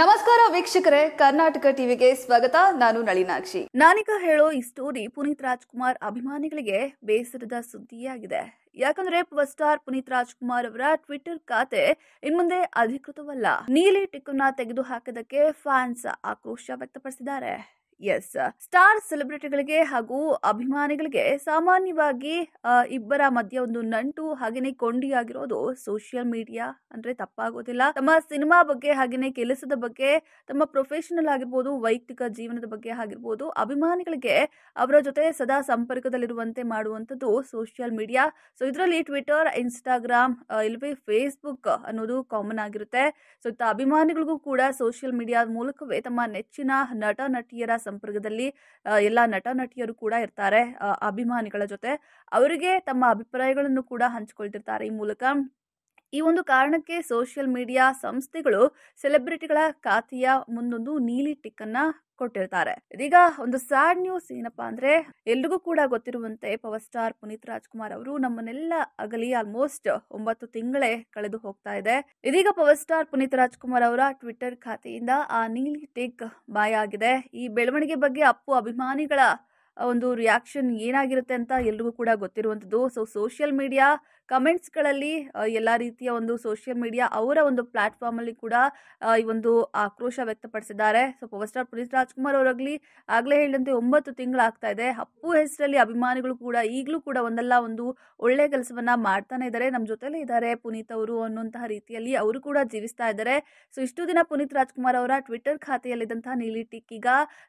ನಮಸ್ಕಾರ ವೀಕ್ಷಕರೇ ಕರ್ನಾಟಕ ಟಿವಿಗೆ ಸ್ವಾಗತ ನಾನು ನಳಿನಾಕ್ಷಿ ನಾನೀಗ ಹೇಳೋ ಈ ಸ್ಟೋರಿ ಪುನೀತ್ ರಾಜ್ಕುಮಾರ್ ಅಭಿಮಾನಿಗಳಿಗೆ ಬೇಸರದ ಸುದ್ದಿಯಾಗಿದೆ ಯಾಕಂದ್ರೆ ಪವರ್ ಸ್ಟಾರ್ ಪುನೀತ್ ರಾಜ್ಕುಮಾರ್ ಅವರ ಟ್ವಿಟರ್ ಖಾತೆ ಇನ್ಮುಂದೆ ಅಧಿಕೃತವಲ್ಲ ನೀಲಿ ಟಿಕ್ ತೆಗೆದು ಹಾಕಿದಕ್ಕೆ ಫ್ಯಾನ್ಸ್ ಆಕ್ರೋಶ ವ್ಯಕ್ತಪಡಿಸಿದ್ದಾರೆ ಎಸ್ ಸ್ಟಾರ್ ಸೆಲೆಬ್ರಿಟಿಗಳಿಗೆ ಹಾಗೂ ಅಭಿಮಾನಿಗಳಿಗೆ ಸಾಮಾನ್ಯವಾಗಿ ಇಬ್ಬರ ಮಧ್ಯೆ ಒಂದು ನಂಟು ಹಾಗೇನೆ ಕೊಂಡಿಯಾಗಿರೋದು ಸೋಷಿಯಲ್ ಮೀಡಿಯಾ ಅಂದ್ರೆ ತಪ್ಪಾಗೋದಿಲ್ಲ ತಮ್ಮ ಸಿನಿಮಾ ಬಗ್ಗೆ ಹಾಗೇನೆ ಕೆಲಸದ ಬಗ್ಗೆ ತಮ್ಮ ಪ್ರೊಫೆಷನಲ್ ಆಗಿರ್ಬೋದು ವೈಯಕ್ತಿಕ ಜೀವನದ ಬಗ್ಗೆ ಆಗಿರ್ಬೋದು ಅಭಿಮಾನಿಗಳಿಗೆ ಅವರ ಜೊತೆ ಸದಾ ಸಂಪರ್ಕದಲ್ಲಿರುವಂತೆ ಮಾಡುವಂಥದ್ದು ಸೋಷಿಯಲ್ ಮೀಡಿಯಾ ಸೊ ಇದರಲ್ಲಿ ಟ್ವಿಟರ್ ಇನ್ಸ್ಟಾಗ್ರಾಮ್ ಇಲ್ಲವೇ ಫೇಸ್ಬುಕ್ ಅನ್ನೋದು ಕಾಮನ್ ಆಗಿರುತ್ತೆ ಸೊ ಅಭಿಮಾನಿಗಳಿಗೂ ಕೂಡ ಸೋಷಿಯಲ್ ಮೀಡಿಯಾದ ಮೂಲಕವೇ ತಮ್ಮ ನೆಚ್ಚಿನ ನಟ ನಟಿಯರ ಸಂಪರ್ಕದಲ್ಲಿ ಎಲ್ಲ ನಟ ನಟಿಯರು ಕೂಡ ಇರ್ತಾರೆ ಅಭಿಮಾನಿಗಳ ಜೊತೆ ಅವರಿಗೆ ತಮ್ಮ ಅಭಿಪ್ರಾಯಗಳನ್ನು ಕೂಡ ಹಂಚಿಕೊಳ್ತಿರ್ತಾರೆ ಈ ಮೂಲಕ ಈ ಒಂದು ಕಾರಣಕ್ಕೆ ಸೋಷಿಯಲ್ ಮೀಡಿಯಾ ಸಂಸ್ಥೆಗಳು ಸೆಲೆಬ್ರಿಟಿಗಳ ಖಾತೆಯ ಮುಂದೊಂದು ನೀಲಿ ಟಿಕ್ ಅನ್ನ ಕೊಟ್ಟಿರ್ತಾರೆ ಇದೀಗ ಒಂದು ಸ್ಯಾಡ್ ನ್ಯೂಸ್ ಏನಪ್ಪಾ ಅಂದ್ರೆ ಎಲ್ರಿಗೂ ಕೂಡ ಗೊತ್ತಿರುವಂತೆ ಪವರ್ ಸ್ಟಾರ್ ಪುನೀತ್ ರಾಜ್ಕುಮಾರ್ ಅವರು ನಮ್ಮನ್ನೆಲ್ಲ ಅಗಲಿ ಆಲ್ಮೋಸ್ಟ್ ಒಂಬತ್ತು ತಿಂಗಳೇ ಕಳೆದು ಹೋಗ್ತಾ ಇದೆ ಇದೀಗ ಪವರ್ ಸ್ಟಾರ್ ಪುನೀತ್ ರಾಜ್ಕುಮಾರ್ ಅವರ ಟ್ವಿಟರ್ ಖಾತೆಯಿಂದ ಆ ನೀಲಿ ಟಿಕ್ ಬಾಯಾಗಿದೆ ಈ ಬೆಳವಣಿಗೆ ಬಗ್ಗೆ ಅಪ್ಪು ಅಭಿಮಾನಿಗಳ ಒಂದು ರಿಯಾಕ್ಷನ್ ಏನಾಗಿರುತ್ತೆ ಅಂತ ಎಲ್ರಿಗೂ ಕೂಡ ಗೊತ್ತಿರುವಂಥದ್ದು ಸೊ ಸೋಷಿಯಲ್ ಮೀಡಿಯಾ ಕಮೆಂಟ್ಸ್ಗಳಲ್ಲಿ ಎಲ್ಲ ರೀತಿಯ ಒಂದು ಸೋಷಿಯಲ್ ಮೀಡಿಯಾ ಅವರ ಒಂದು ಪ್ಲಾಟ್ಫಾರ್ಮಲ್ಲಿ ಕೂಡ ಈ ಒಂದು ಆಕ್ರೋಶ ವ್ಯಕ್ತಪಡಿಸಿದ್ದಾರೆ so power star Puneeth Rajkumar ಅವರಾಗಲಿ ಆಗಲೇ ಹೇಳಿದಂತೆ ಒಂಬತ್ತು ತಿಂಗಳಾಗ್ತಾ ಇದೆ ಅಪ್ಪು ಹೆಸರಲ್ಲಿ ಅಭಿಮಾನಿಗಳು ಕೂಡ ಈಗಲೂ ಕೂಡ ಒಂದಲ್ಲ ಒಂದು ಒಳ್ಳೆ ಕೆಲಸವನ್ನು ಮಾಡ್ತಾನೆ ಇದ್ದಾರೆ ನಮ್ಮ ಜೊತೆಲೇ ಇದ್ದಾರೆ ಪುನೀತ್ ಅವರು ಅನ್ನುವಂತಹ ರೀತಿಯಲ್ಲಿ ಅವರು ಕೂಡ ಜೀವಿಸ್ತಾ ಇದ್ದಾರೆ ಸೊ ಇಷ್ಟು ದಿನ ಪುನೀತ್ ರಾಜ್ಕುಮಾರ್ ಅವರ ಟ್ವಿಟರ್ ಖಾತೆಯಲ್ಲಿದ್ದಂತಹ ನೀಲಿ ಟಿಕ್ ಈಗ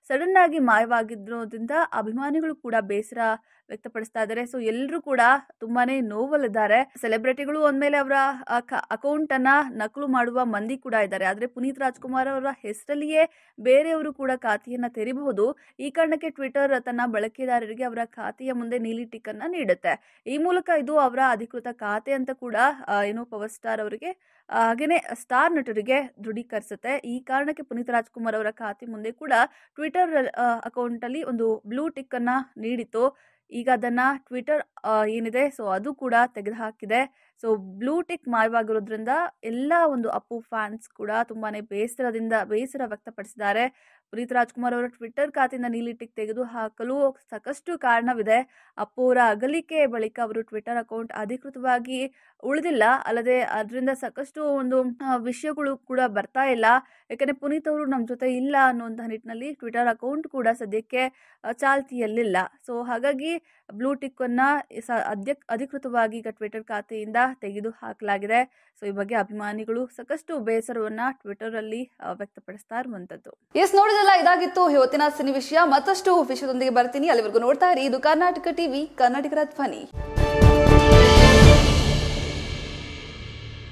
ಸಡನ್ ಆಗಿ ಮಾಯವಾಗಿದ್ದರೋದ್ರಿಂದ ಅಭಿಮಾನಿ ಅಭಿಮಾನಿಗಳು ಕೂಡ ಬೇಸರ ವ್ಯಕ್ತಪಡಿಸ್ತಾ ಇದ್ದಾರೆ ಸೊ ಎಲ್ಲರೂ ಕೂಡ ತುಂಬಾನೇ ಇದ್ದಾರೆ ಸೆಲೆಬ್ರಿಟಿಗಳು ಒಂದ್ಮೇಲೆ ಅವರ ಅಕೌಂಟ್ ಅನ್ನ ನಕಲು ಮಾಡುವ ಮಂದಿ ಕೂಡ ಇದ್ದಾರೆ ಆದ್ರೆ ಪುನೀತ್ ರಾಜ್ಕುಮಾರ್ ಅವರ ಹೆಸರಲ್ಲಿಯೇ ಬೇರೆಯವರು ಕೂಡ ಖಾತೆಯನ್ನ ತೆರಿಬಹುದು ಈ ಕಾರಣಕ್ಕೆ ಟ್ವಿಟರ್ ತನ್ನ ಬಳಕೆದಾರರಿಗೆ ಅವರ ಖಾತೆಯ ಮುಂದೆ ನೀಲಿ ಟಿಕ್ ಅನ್ನ ನೀಡುತ್ತೆ ಈ ಮೂಲಕ ಇದು ಅವರ ಅಧಿಕೃತ ಖಾತೆ ಅಂತ ಕೂಡ ಏನು ಪವರ್ ಸ್ಟಾರ್ ಅವರಿಗೆ ಹಾಗೇನೆ ಸ್ಟಾರ್ ನಟರಿಗೆ ದೃಢೀಕರಿಸುತ್ತೆ ಈ ಕಾರಣಕ್ಕೆ ಪುನೀತ್ ರಾಜ್ಕುಮಾರ್ ಅವರ ಖಾತೆ ಮುಂದೆ ಕೂಡ ಟ್ವಿಟರ್ ಅಕೌಂಟ್ ಅಲ್ಲಿ ಒಂದು ಬ್ಲೂ ಟಿಕ್ ಅನ್ನ ನೀಡಿತ್ತು ಈಗ ಅದನ್ನು ಟ್ವಿಟರ್ ಏನಿದೆ ಸೊ ಅದು ಕೂಡ ತೆಗೆದುಹಾಕಿದೆ ಸೊ ಬ್ಲೂ ಟಿಕ್ ಮಾಯವಾಗಿರೋದ್ರಿಂದ ಎಲ್ಲ ಒಂದು ಅಪ್ಪು ಫ್ಯಾನ್ಸ್ ಕೂಡ ತುಂಬಾ ಬೇಸರದಿಂದ ಬೇಸರ ವ್ಯಕ್ತಪಡಿಸಿದ್ದಾರೆ ಪುನೀತ್ ರಾಜ್ಕುಮಾರ್ ಅವರ ಟ್ವಿಟ್ಟರ್ ಖಾತೆಯಿಂದ ನೀಲಿಟ್ಟಿಗೆ ತೆಗೆದು ಹಾಕಲು ಸಾಕಷ್ಟು ಕಾರಣವಿದೆ ಅಪ್ಪೋರ ಅಗಲಿಕೆ ಬಳಿಕ ಅವರು ಟ್ವಿಟರ್ ಅಕೌಂಟ್ ಅಧಿಕೃತವಾಗಿ ಉಳಿದಿಲ್ಲ ಅಲ್ಲದೆ ಅದರಿಂದ ಸಾಕಷ್ಟು ಒಂದು ವಿಷಯಗಳು ಕೂಡ ಬರ್ತಾ ಇಲ್ಲ ಯಾಕೆಂದರೆ ಪುನೀತ್ ಅವರು ನಮ್ಮ ಜೊತೆ ಇಲ್ಲ ಅನ್ನುವಂತಹ ನಿಟ್ಟಿನಲ್ಲಿ ಟ್ವಿಟರ್ ಅಕೌಂಟ್ ಕೂಡ ಸದ್ಯಕ್ಕೆ ಚಾಲ್ತಿಯಲ್ಲಿಲ್ಲ ಸೊ ಹಾಗಾಗಿ ಬ್ಲೂ ಟಿಕ್ ಅನ್ನ ಅಧಿಕೃತವಾಗಿ ಈಗ ಟ್ವಿಟರ್ ಖಾತೆಯಿಂದ ತೆಗೆದು ಹಾಕಲಾಗಿದೆ ಸೊ ಈ ಬಗ್ಗೆ ಅಭಿಮಾನಿಗಳು ಸಾಕಷ್ಟು ಬೇಸರವನ್ನ ಟ್ವಿಟರ್ ಅಲ್ಲಿ ವ್ಯಕ್ತಪಡಿಸ್ತಾ ಇರುವಂತದ್ದು ಎಸ್ ನೋಡಿದಲ್ಲ ಇದಾಗಿತ್ತು ಇವತ್ತಿನ ಸಿನಿ ವಿಷಯ ಮತ್ತಷ್ಟು ವಿಷಯದೊಂದಿಗೆ ಬರ್ತೀನಿ ಅಲ್ಲಿವರೆಗೂ ನೋಡ್ತಾ ಇರಿ ಇದು ಕರ್ನಾಟಕ ಟಿವಿ ಕರ್ನಾಟಕದ ಧ್ವನಿ